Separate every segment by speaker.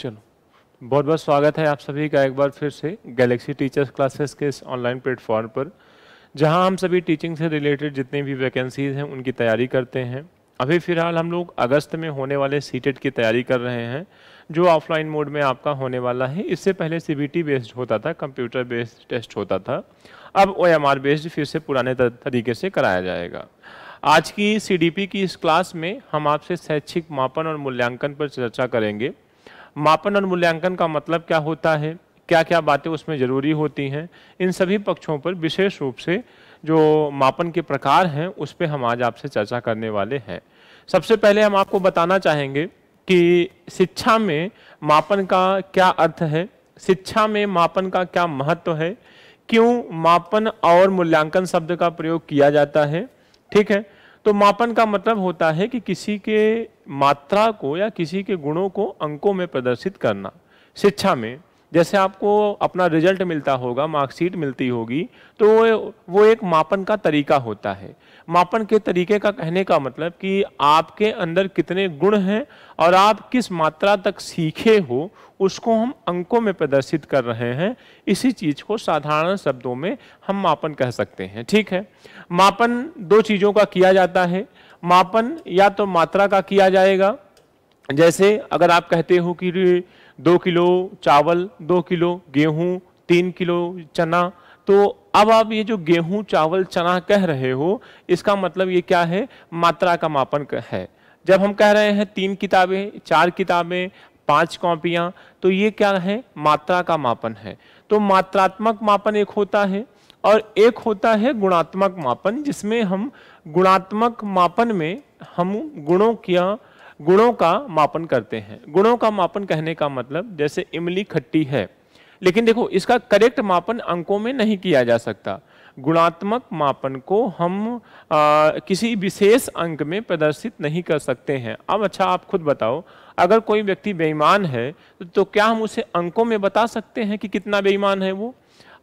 Speaker 1: चलो बहुत बहुत स्वागत है आप सभी का एक बार फिर से गैलेक्सी टीचर्स क्लासेस के इस ऑनलाइन प्लेटफॉर्म पर जहां हम सभी टीचिंग से रिलेटेड जितनी भी वैकेंसीज हैं उनकी तैयारी करते हैं अभी फ़िलहाल हम लोग अगस्त में होने वाले सीटेट e की तैयारी कर रहे हैं जो ऑफलाइन मोड में आपका होने वाला है इससे पहले सी बेस्ड होता था कंप्यूटर बेस्ड टेस्ट होता था अब ओ बेस्ड फिर से पुराने तरीके से कराया जाएगा आज की सी की इस क्लास में हम आपसे शैक्षिक मापन और मूल्यांकन पर चर्चा करेंगे मापन और मूल्यांकन का मतलब क्या होता है क्या क्या बातें उसमें ज़रूरी होती हैं इन सभी पक्षों पर विशेष रूप से जो मापन के प्रकार हैं उस पर हम आज आपसे चर्चा करने वाले हैं सबसे पहले हम आपको बताना चाहेंगे कि शिक्षा में मापन का क्या अर्थ है शिक्षा में मापन का क्या महत्व है क्यों मापन और मूल्यांकन शब्द का प्रयोग किया जाता है ठीक है तो मापन का मतलब होता है कि किसी के मात्रा को या किसी के गुणों को अंकों में प्रदर्शित करना शिक्षा में जैसे आपको अपना रिजल्ट मिलता होगा मार्कशीट मिलती होगी तो वो एक मापन का तरीका होता है मापन के तरीके का कहने का मतलब कि आपके अंदर कितने गुण हैं और आप किस मात्रा तक सीखे हो उसको हम अंकों में प्रदर्शित कर रहे हैं इसी चीज़ को साधारण शब्दों में हम मापन कह सकते हैं ठीक है मापन दो चीज़ों का किया जाता है मापन या तो मात्रा का किया जाएगा जैसे अगर आप कहते हो कि दो किलो चावल दो किलो गेहूँ तीन किलो चना तो अब आप ये जो गेहूं चावल चना कह रहे हो इसका मतलब ये क्या है मात्रा का मापन है जब हम कह रहे हैं तीन किताबें चार किताबें पांच कॉपियां तो ये क्या है मात्रा का मापन है तो मात्रात्मक मापन एक होता है और एक होता है गुणात्मक मापन जिसमें हम गुणात्मक मापन में हम गुणों किया गुणों का मापन करते हैं गुणों का मापन कहने का मतलब जैसे इमली खट्टी है लेकिन देखो इसका करेक्ट मापन अंकों में नहीं किया जा सकता गुणात्मक मापन को हम आ, किसी विशेष अंक में प्रदर्शित नहीं कर सकते हैं अब अच्छा आप खुद बताओ अगर कोई व्यक्ति बेईमान है तो, तो क्या हम उसे अंकों में बता सकते हैं कि कितना बेईमान है वो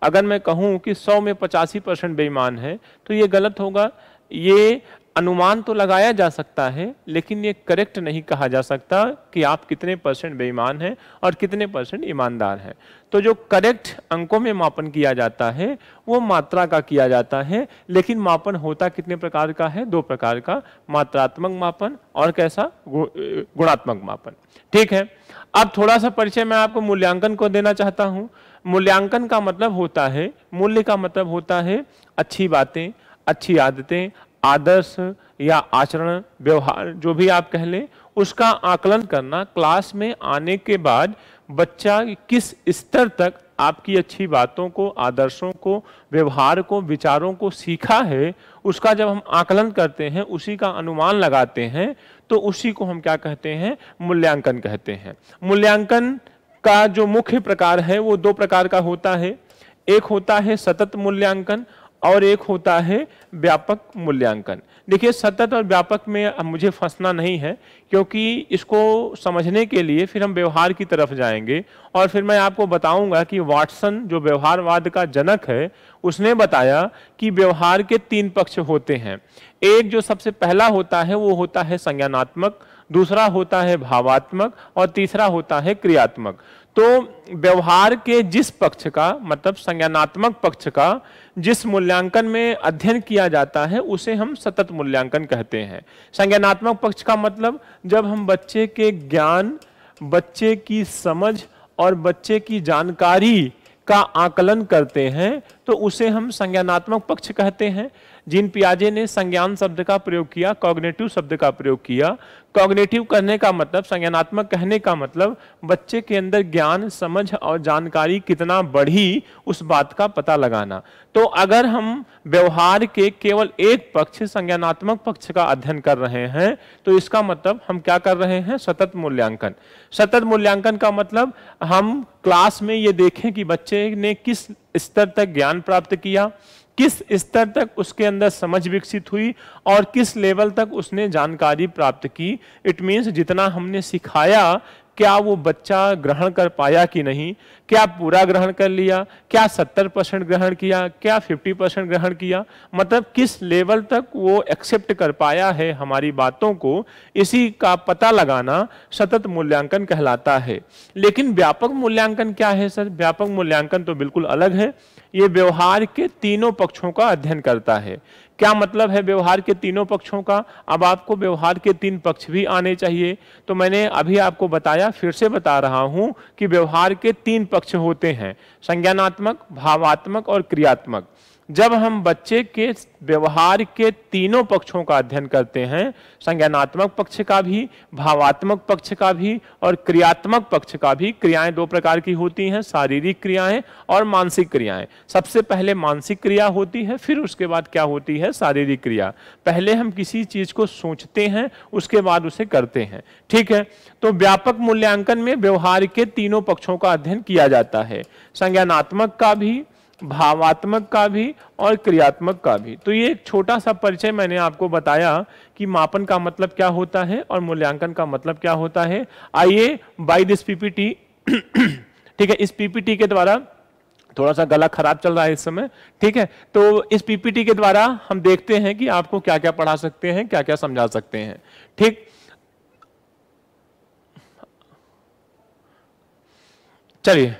Speaker 1: अगर मैं कहूँ कि सौ में पचासी परसेंट बेईमान है तो ये गलत होगा ये अनुमान तो लगाया जा सकता है लेकिन ये करेक्ट नहीं कहा जा सकता कि आप कितने परसेंट बेईमान हैं और कितने परसेंट ईमानदार हैं तो जो करेक्ट अंकों में मापन किया जाता है वो मात्रा का किया जाता है लेकिन मापन होता कितने प्रकार का है दो प्रकार का मात्रात्मक मापन और कैसा गुणात्मक मापन ठीक है अब थोड़ा सा परिचय मैं आपको मूल्यांकन को देना चाहता हूँ मूल्यांकन का मतलब होता है मूल्य का मतलब होता है अच्छी बातें अच्छी आदतें आदर्श या आचरण व्यवहार जो भी आप कह लें उसका आकलन करना क्लास में आने के बाद बच्चा किस स्तर तक आपकी अच्छी बातों को आदर्शों को व्यवहार को विचारों को सीखा है उसका जब हम आकलन करते हैं उसी का अनुमान लगाते हैं तो उसी को हम क्या कहते हैं मूल्यांकन कहते हैं मूल्यांकन का जो मुख्य प्रकार है वो दो प्रकार का होता है एक होता है सतत मूल्यांकन और एक होता है व्यापक मूल्यांकन देखिए सतत और व्यापक में मुझे फंसना नहीं है क्योंकि इसको समझने के लिए फिर हम व्यवहार की तरफ जाएंगे और फिर मैं आपको बताऊंगा कि वाटसन जो व्यवहारवाद का जनक है उसने बताया कि व्यवहार के तीन पक्ष होते हैं एक जो सबसे पहला होता है वो होता है संज्ञानात्मक दूसरा होता है भावात्मक और तीसरा होता है क्रियात्मक तो व्यवहार के जिस पक्ष का मतलब संज्ञानात्मक पक्ष का जिस मूल्यांकन में अध्ययन किया जाता है उसे हम सतत मूल्यांकन कहते हैं संज्ञानात्मक पक्ष का मतलब जब हम बच्चे के ज्ञान बच्चे की समझ और बच्चे की जानकारी का आकलन करते हैं तो उसे हम संज्ञानात्मक पक्ष कहते हैं जिन पियाजे ने संज्ञान शब्द का प्रयोग किया कॉग्नेटिव शब्द का प्रयोग किया कॉग्नेटिव कहने का मतलब संज्ञानात्मक कहने का मतलब बच्चे के अंदर ज्ञान समझ और जानकारी कितना बढ़ी उस बात का पता लगाना तो अगर हम व्यवहार के केवल एक पक्ष संज्ञानात्मक पक्ष का अध्ययन कर रहे हैं तो इसका मतलब हम क्या कर रहे हैं सतत मूल्यांकन सतत मूल्यांकन का मतलब हम क्लास में ये देखें कि बच्चे ने किस स्तर तक ज्ञान प्राप्त किया किस स्तर तक उसके अंदर समझ विकसित हुई और किस लेवल तक उसने जानकारी प्राप्त की इट मीन्स जितना हमने सिखाया क्या वो बच्चा ग्रहण कर पाया कि नहीं क्या पूरा ग्रहण कर लिया क्या 70 परसेंट ग्रहण किया क्या 50 परसेंट ग्रहण किया मतलब किस लेवल तक वो एक्सेप्ट कर पाया है हमारी बातों को इसी का पता लगाना सतत मूल्यांकन कहलाता है लेकिन व्यापक मूल्यांकन क्या है सर व्यापक मूल्यांकन तो बिल्कुल अलग है ये व्यवहार के तीनों पक्षों का अध्ययन करता है क्या मतलब है व्यवहार के तीनों पक्षों का अब आपको व्यवहार के तीन पक्ष भी आने चाहिए तो मैंने अभी आपको बताया फिर से बता रहा हूं कि व्यवहार के तीन पक्ष होते हैं संज्ञानात्मक भावात्मक और क्रियात्मक जब हम बच्चे के व्यवहार के तीनों पक्षों का अध्ययन करते हैं संज्ञानात्मक पक्ष का भी भावात्मक पक्ष का भी और क्रियात्मक पक्ष का भी क्रियाएं दो प्रकार की होती हैं शारीरिक क्रियाएं और मानसिक क्रियाएं सबसे पहले मानसिक क्रिया होती है फिर उसके बाद क्या होती है शारीरिक क्रिया पहले हम किसी चीज को सोचते हैं उसके बाद उसे करते हैं ठीक है तो व्यापक मूल्यांकन में व्यवहार के तीनों पक्षों का अध्ययन किया जाता है संज्ञानात्मक का भी भावात्मक का भी और क्रियात्मक का भी तो ये एक छोटा सा परिचय मैंने आपको बताया कि मापन का मतलब क्या होता है और मूल्यांकन का मतलब क्या होता है आइए बाई दिस पीपीटी ठीक है इस पीपीटी के द्वारा थोड़ा सा गला खराब चल रहा है इस समय ठीक है तो इस पीपीटी के द्वारा हम देखते हैं कि आपको क्या क्या पढ़ा सकते हैं क्या क्या समझा सकते हैं ठीक चलिए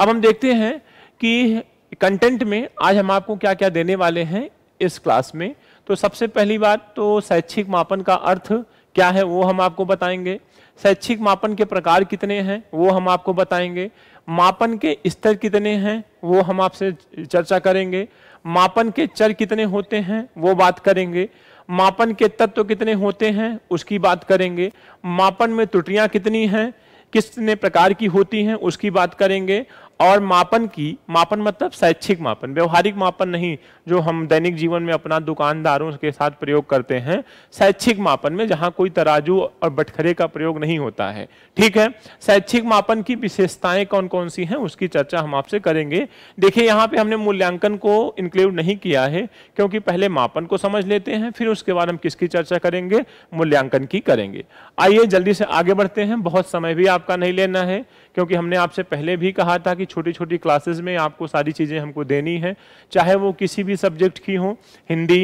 Speaker 1: अब हम देखते हैं कि कंटेंट में आज हम आपको क्या क्या देने वाले हैं इस क्लास में तो सबसे पहली बात तो शैक्षिक मापन का अर्थ क्या है वो हम आपको बताएंगे शैक्षिक मापन के प्रकार कितने हैं वो हम आपको बताएंगे मापन के स्तर कितने हैं वो हम आपसे चर्चा करेंगे मापन के चर कितने होते हैं वो बात करेंगे मापन के तत्व कितने होते हैं उसकी बात करेंगे मापन में त्रुटियां कितनी हैं किसने प्रकार की होती हैं उसकी बात करेंगे और मापन की मापन मतलब शैक्षिक मापन व्यवहारिक मापन नहीं जो हम दैनिक जीवन में अपना दुकानदारों के साथ प्रयोग करते हैं शैक्षिक मापन में जहां कोई तराजू और बटखरे का प्रयोग नहीं होता है ठीक है शैक्षिक मापन की विशेषताएं कौन कौन सी हैं उसकी चर्चा हम आपसे करेंगे देखिए यहाँ पे हमने मूल्यांकन को इंक्लूड नहीं किया है क्योंकि पहले मापन को समझ लेते हैं फिर उसके बाद हम किसकी चर्चा करेंगे मूल्यांकन की करेंगे आइए जल्दी से आगे बढ़ते हैं बहुत समय भी आपका नहीं लेना है क्योंकि हमने आपसे पहले भी कहा था कि छोटी छोटी क्लासेस में आपको सारी चीज़ें हमको देनी है चाहे वो किसी भी सब्जेक्ट की हो Hindi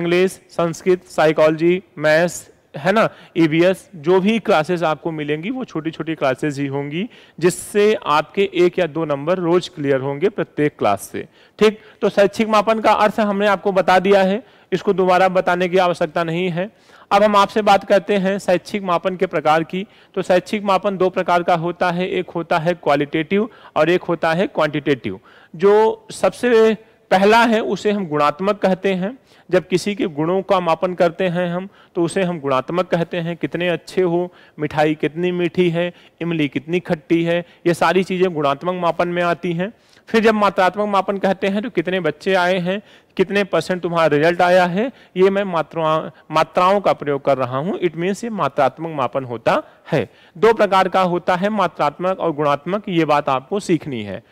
Speaker 1: English Sanskrit psychology maths है ना ईवीएस जो भी क्लासेस आपको मिलेंगी वो छोटी छोटी क्लासेस ही होंगी जिससे आपके एक या दो नंबर रोज क्लियर होंगे प्रत्येक क्लास से ठीक तो शैक्षिक मापन का अर्थ हमने आपको बता दिया है इसको दोबारा बताने की आवश्यकता नहीं है अब हम आपसे बात करते हैं शैक्षिक मापन के प्रकार की तो शैक्षिक मापन दो प्रकार का होता है एक होता है क्वालिटेटिव और एक होता है क्वांटिटेटिव जो सबसे पहला है उसे हम गुणात्मक कहते हैं जब किसी के गुणों का मापन करते हैं हम तो उसे हम गुणात्मक कहते हैं कितने अच्छे हो मिठाई कितनी मीठी है इमली कितनी खट्टी है ये सारी चीज़ें गुणात्मक मापन में आती हैं फिर जब मात्रात्मक मापन कहते हैं तो कितने बच्चे आए हैं कितने परसेंट तुम्हारा रिजल्ट आया है ये मैं मात्रा मात्राओं का प्रयोग कर रहा हूँ इट मीन्स ये मात्रात्मक मापन होता है दो प्रकार का होता है मात्रात्मक और गुणात्मक ये बात आपको सीखनी है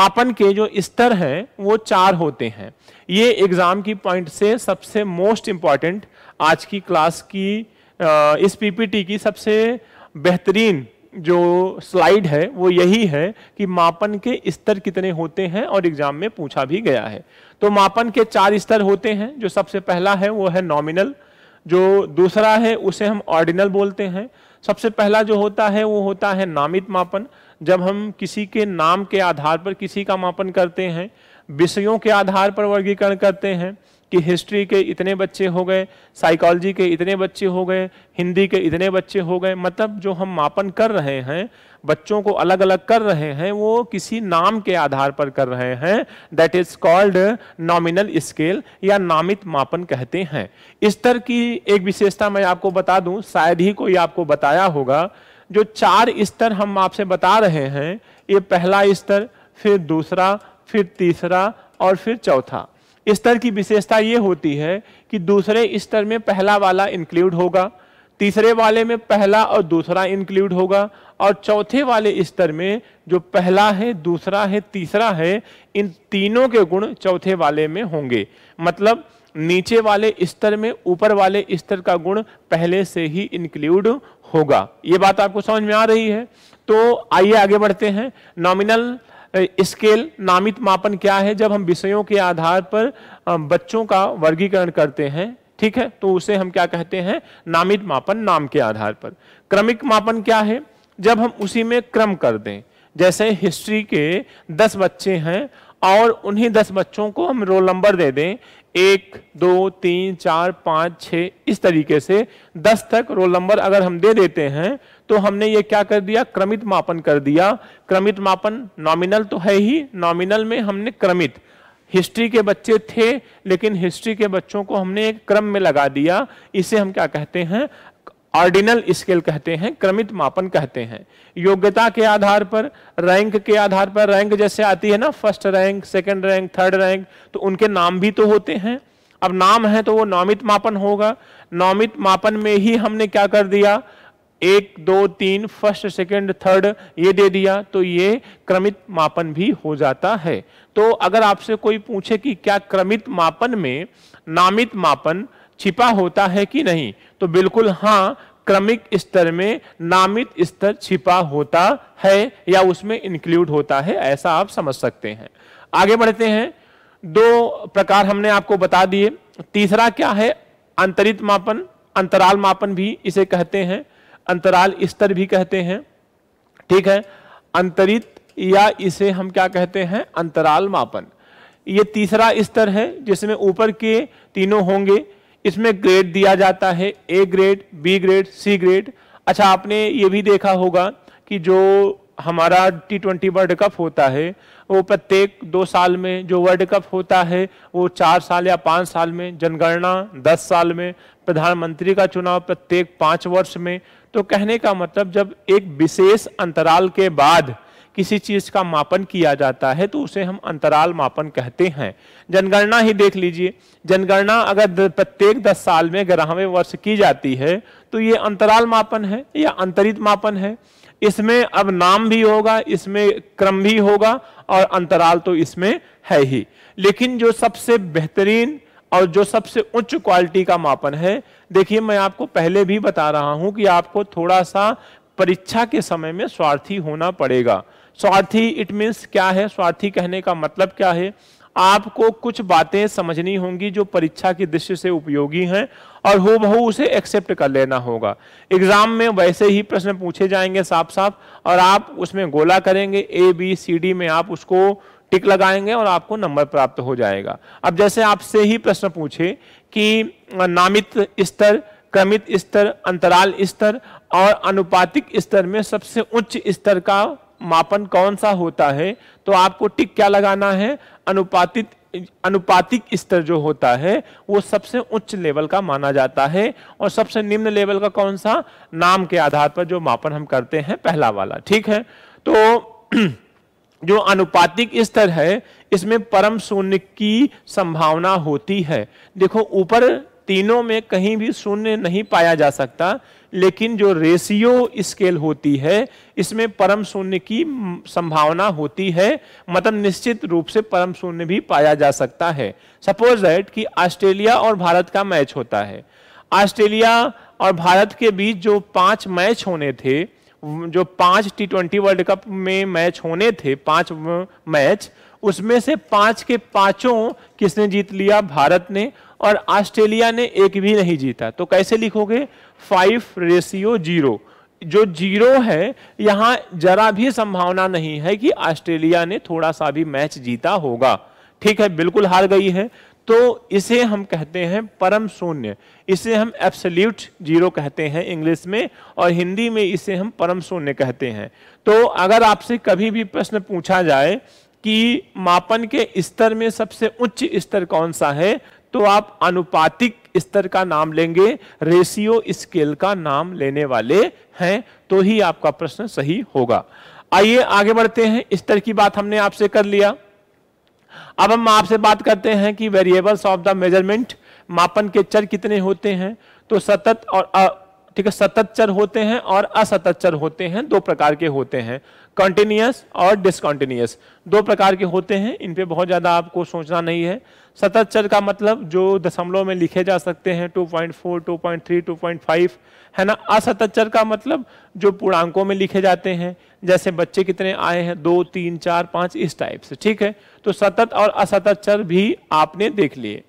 Speaker 1: मापन के जो स्तर हैं वो चार होते हैं ये एग्ज़ाम की पॉइंट से सबसे मोस्ट इम्पॉर्टेंट आज की क्लास की इस पीपीटी की सबसे बेहतरीन जो स्लाइड है वो यही है कि मापन के स्तर कितने होते हैं और एग्जाम में पूछा भी गया है तो मापन के चार स्तर होते हैं जो सबसे पहला है वो है नॉमिनल जो दूसरा है उसे हम ऑर्डिनल बोलते हैं सबसे पहला जो होता है वो होता है नामित मापन जब हम किसी के नाम के आधार पर किसी का मापन करते हैं विषयों के आधार पर वर्गीकरण करते हैं कि हिस्ट्री के इतने बच्चे हो गए साइकोलॉजी के इतने बच्चे हो गए हिंदी के इतने बच्चे हो गए मतलब जो हम मापन कर रहे हैं बच्चों को अलग अलग कर रहे हैं वो किसी नाम के आधार पर कर रहे हैं that is called nominal scale या नामित मापन कहते हैं स्तर की एक विशेषता मैं आपको बता दूं शायद ही कोई आपको बताया होगा जो चार स्तर हम आपसे बता रहे हैं ये पहला स्तर फिर दूसरा फिर तीसरा और फिर चौथा स्तर की विशेषता ये होती है कि दूसरे स्तर में पहला वाला इंक्लूड होगा तीसरे वाले में पहला और दूसरा इंक्लूड होगा और चौथे वाले स्तर में जो पहला है दूसरा है तीसरा है इन तीनों के गुण चौथे वाले में होंगे मतलब नीचे वाले स्तर में ऊपर वाले स्तर का गुण पहले से ही इंक्लूड होगा ये बात आपको समझ में आ रही है तो आइए आगे बढ़ते हैं नॉमिनल स्केल नामित मापन क्या है जब हम विषयों के आधार पर बच्चों का वर्गीकरण करते हैं ठीक है तो उसे हम क्या कहते हैं नामित मापन नाम के आधार पर क्रमिक मापन क्या है जब हम उसी में क्रम कर दें जैसे हिस्ट्री के दस बच्चे हैं और उन्हीं दस बच्चों को हम रोल नंबर दे दें एक दो तीन चार पाँच छः इस तरीके से दस तक रोल नंबर अगर हम दे देते हैं तो हमने ये क्या कर दिया क्रमित मापन कर दिया क्रमित मापन नॉमिनल तो है ही नॉमिनल में हमने क्रमित हिस्ट्री के बच्चे थे लेकिन हिस्ट्री के बच्चों को हमने एक क्रम में लगा दिया इसे हम क्या कहते हैं ऑर्डिनल स्केल कहते हैं क्रमित मापन कहते हैं योग्यता के आधार पर रैंक के आधार पर रैंक जैसे आती है ना first rank second rank third rank तो उनके नाम भी तो होते हैं अब नाम है तो वो नॉमित मापन होगा नॉमित मापन में ही हमने क्या कर दिया एक दो तीन फर्स्ट सेकंड थर्ड ये दे दिया तो ये क्रमित मापन भी हो जाता है तो अगर आपसे कोई पूछे कि क्या क्रमित मापन में नामित मापन छिपा होता है कि नहीं तो बिल्कुल हाँ क्रमिक स्तर में नामित स्तर छिपा होता है या उसमें इंक्लूड होता है ऐसा आप समझ सकते हैं आगे बढ़ते हैं दो प्रकार हमने आपको बता दिए तीसरा क्या है अंतरित मापन अंतराल मापन भी इसे कहते हैं अंतराल स्तर भी कहते हैं ठीक है अंतरित या इसे हम क्या कहते हैं अंतराल मापन ये तीसरा स्तर है जिसमें ऊपर के तीनों होंगे इसमें ग्रेड दिया जाता है A grade B grade C grade अच्छा आपने ये भी देखा होगा कि जो हमारा टी ट्वेंटी वर्ल्ड कप होता है वो प्रत्येक दो साल में जो वर्ल्ड कप होता है वो चार साल या पाँच साल में जनगणना दस साल में प्रधानमंत्री का चुनाव प्रत्येक पाँच वर्ष में तो कहने का मतलब जब एक विशेष अंतराल के बाद किसी चीज़ का मापन किया जाता है तो उसे हम अंतराल मापन कहते हैं जनगणना ही देख लीजिए जनगणना अगर प्रत्येक दस साल में ग्यारहवें वर्ष की जाती है तो ये अंतराल मापन है या अंतरित मापन है इसमें अब नाम भी होगा इसमें क्रम भी होगा और अंतराल तो इसमें है ही लेकिन जो सबसे बेहतरीन और जो सबसे उच्च क्वालिटी का मापन है देखिए मैं आपको पहले भी बता रहा हूं कि आपको थोड़ा सा परीक्षा के समय में स्वार्थी होना पड़ेगा स्वार्थी इट मीन्स क्या है स्वार्थी कहने का मतलब क्या है आपको कुछ बातें समझनी होंगी जो परीक्षा की दृष्टि से उपयोगी हैं और हो बहु उसे एक्सेप्ट कर लेना होगा एग्जाम में वैसे ही प्रश्न पूछे जाएंगे साफ साफ और आप उसमें गोला करेंगे ए बी सी डी में आप उसको टिक लगाएंगे और आपको नंबर प्राप्त हो जाएगा अब जैसे आपसे ही प्रश्न पूछे कि नामित स्तर क्रमित स्तर अंतराल स्तर और अनुपातिक स्तर में सबसे उच्च स्तर का मापन कौन सा होता है तो आपको टिक क्या लगाना है अनुपातित अनुपातिक स्तर जो होता है वो सबसे उच्च लेवल का माना जाता है और सबसे निम्न लेवल का कौन सा नाम के आधार पर जो मापन हम करते हैं पहला वाला ठीक है तो जो अनुपातिक स्तर है इसमें परम शून्य की संभावना होती है देखो ऊपर तीनों में कहीं भी शून्य नहीं पाया जा सकता लेकिन जो रेशियो स्केल होती है इसमें परम शून्य की संभावना होती है मतलब निश्चित रूप से परम शून्य भी पाया जा सकता है सपोज दैट कि ऑस्ट्रेलिया और भारत का मैच होता है ऑस्ट्रेलिया और भारत के बीच जो पांच मैच होने थे जो पांच टी ट्वेंटी वर्ल्ड कप में मैच होने थे पांच मैच उसमें से पांच के पांचों किसने जीत लिया भारत ने और ऑस्ट्रेलिया ने एक भी नहीं जीता तो कैसे लिखोगे फाइव रेशियो जीरो जो जीरो है यहां जरा भी संभावना नहीं है कि ऑस्ट्रेलिया ने थोड़ा सा भी मैच जीता होगा ठीक है बिल्कुल हार गई है तो इसे हम कहते हैं परम शून्य इसे हम एब्सल्यूट जीरो कहते हैं इंग्लिश में और हिंदी में इसे हम परम शून्य कहते हैं तो अगर आपसे कभी भी प्रश्न पूछा जाए कि मापन के स्तर में सबसे उच्च स्तर कौन सा है तो आप अनुपातिक स्तर का नाम लेंगे रेशियो स्केल का नाम लेने वाले हैं तो ही आपका प्रश्न सही होगा आइए आगे बढ़ते हैं स्तर की बात हमने आपसे कर लिया अब हम आपसे बात करते हैं कि वेरिएबल्स ऑफ द मेजरमेंट मापन के चर कितने होते हैं तो सतत और ठीक है सतत चर होते हैं और असतत चर होते हैं दो प्रकार के होते हैं कंटिन्यूस और डिसकॉन्टिन्यूस दो प्रकार के होते हैं इन पे बहुत ज़्यादा आपको सोचना नहीं है सतत चर का मतलब जो दशमलव में लिखे जा सकते हैं 2.4, 2.3, 2.5 है ना असतत चर का मतलब जो पूर्णांकों में लिखे जाते हैं जैसे बच्चे कितने आए हैं दो तीन चार पाँच इस टाइप से ठीक है तो सतत और असतत चर भी आपने देख लिए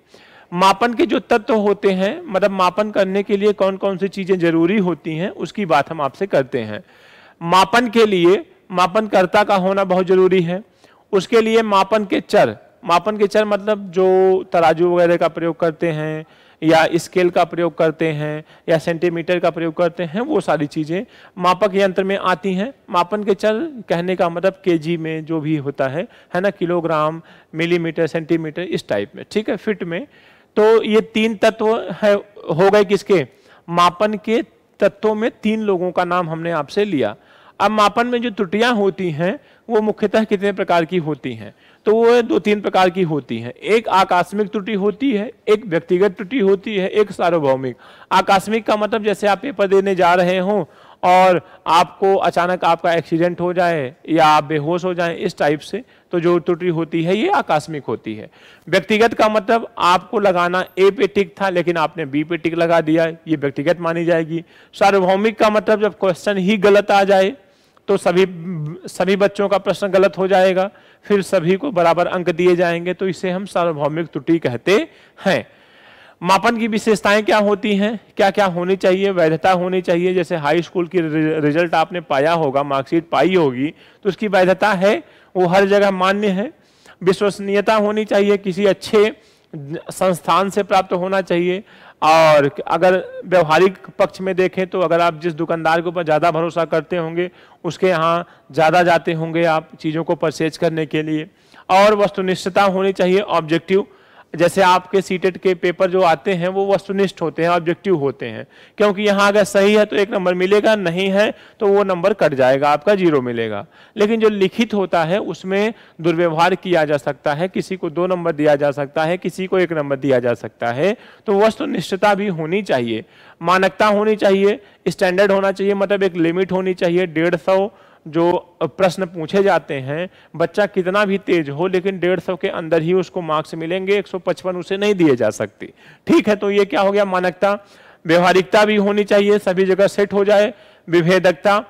Speaker 1: मापन के जो तत्व होते हैं मतलब मापन करने के लिए कौन कौन सी चीज़ें जरूरी होती हैं उसकी बात हम आपसे करते हैं मापन के लिए मापनकर्ता का होना बहुत जरूरी है उसके लिए मापन के चर मापन के चर मतलब जो तराजू वगैरह का प्रयोग करते हैं या स्केल का प्रयोग करते हैं या सेंटीमीटर का प्रयोग करते हैं वो सारी चीज़ें मापक यंत्र में आती हैं मापन के चर कहने का मतलब केजी में जो भी होता है है ना किलोग्राम मिलीमीटर सेंटीमीटर इस टाइप में ठीक है फिट में तो ये तीन तत्व है हो गए किसके मापन के तत्वों में तीन लोगों का नाम हमने आपसे लिया अब मापन में जो त्रुटियां होती हैं वो मुख्यतः कितने प्रकार की होती हैं तो वो दो तीन प्रकार की होती हैं एक आकस्मिक त्रुटि होती है एक व्यक्तिगत त्रुटि होती है एक सार्वभौमिक आकस्मिक का मतलब जैसे आप पेपर देने जा रहे हो और आपको अचानक आपका एक्सीडेंट हो जाए या आप बेहोश हो जाए इस टाइप से तो जो त्रुटि होती है ये आकस्मिक होती है व्यक्तिगत का मतलब आपको लगाना ए पे टिक था लेकिन आपने बी पे टिक लगा दिया ये व्यक्तिगत मानी जाएगी सार्वभौमिक का मतलब जब क्वेश्चन ही गलत आ जाए तो सभी सभी बच्चों का प्रश्न गलत हो जाएगा फिर सभी को बराबर अंक दिए जाएंगे तो इसे हम सार्वभौमिक त्रुटि कहते हैं मापन की विशेषताएं क्या होती हैं क्या क्या होनी चाहिए वैधता होनी चाहिए जैसे हाई स्कूल की रिजल्ट आपने पाया होगा मार्कशीट पाई होगी तो उसकी वैधता है वो हर जगह मान्य है विश्वसनीयता होनी चाहिए किसी अच्छे संस्थान से प्राप्त होना चाहिए और अगर व्यवहारिक पक्ष में देखें तो अगर आप जिस दुकानदार के ऊपर ज़्यादा भरोसा करते होंगे उसके यहाँ ज़्यादा जाते होंगे आप चीज़ों को परचेज करने के लिए और वस्तुनिष्ठता होनी चाहिए ऑब्जेक्टिव जैसे आपके सीटेट के पेपर जो आते हैं वो वस्तुनिष्ठ होते हैं ऑब्जेक्टिव होते हैं क्योंकि यहाँ अगर सही है तो एक नंबर मिलेगा नहीं है तो वो नंबर कट जाएगा आपका जीरो मिलेगा लेकिन जो लिखित होता है उसमें दुर्व्यवहार किया जा सकता है किसी को दो नंबर दिया जा सकता है किसी को एक नंबर दिया जा सकता है तो वस्तुनिष्ठता भी होनी चाहिए मानकता होनी चाहिए स्टैंडर्ड होना चाहिए मतलब एक लिमिट होनी चाहिए डेढ़ सौ जो प्रश्न पूछे जाते हैं बच्चा कितना भी तेज हो लेकिन डेढ़ सौ के अंदर ही उसको मार्क्स मिलेंगे एक सौ पचपन उसे नहीं दिए जा सकते ठीक है तो ये क्या हो गया मानकता व्यवहारिकता भी होनी चाहिए सभी जगह सेट हो जाए विभेदकता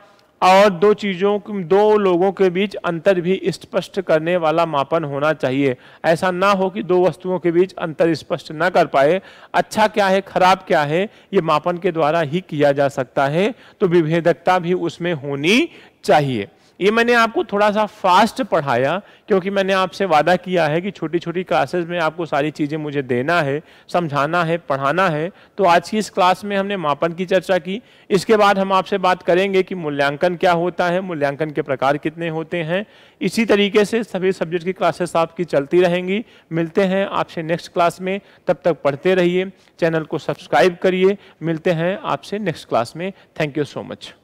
Speaker 1: और दो चीज़ों दो लोगों के बीच अंतर भी स्पष्ट करने वाला मापन होना चाहिए ऐसा ना हो कि दो वस्तुओं के बीच अंतर स्पष्ट ना कर पाए अच्छा क्या है खराब क्या है ये मापन के द्वारा ही किया जा सकता है तो विभेदकता भी उसमें होनी चाहिए ये मैंने आपको थोड़ा सा फास्ट पढ़ाया क्योंकि मैंने आपसे वादा किया है कि छोटी छोटी क्लासेस में आपको सारी चीज़ें मुझे देना है समझाना है पढ़ाना है तो आज की इस क्लास में हमने मापन की चर्चा की इसके बाद हम आपसे बात करेंगे कि मूल्यांकन क्या होता है मूल्यांकन के प्रकार कितने होते हैं इसी तरीके से सभी सब्जेक्ट की क्लासेस आपकी चलती रहेंगी मिलते हैं आपसे नेक्स्ट क्लास में तब तक पढ़ते रहिए चैनल को सब्सक्राइब करिए मिलते हैं आपसे नेक्स्ट क्लास में थैंक यू सो मच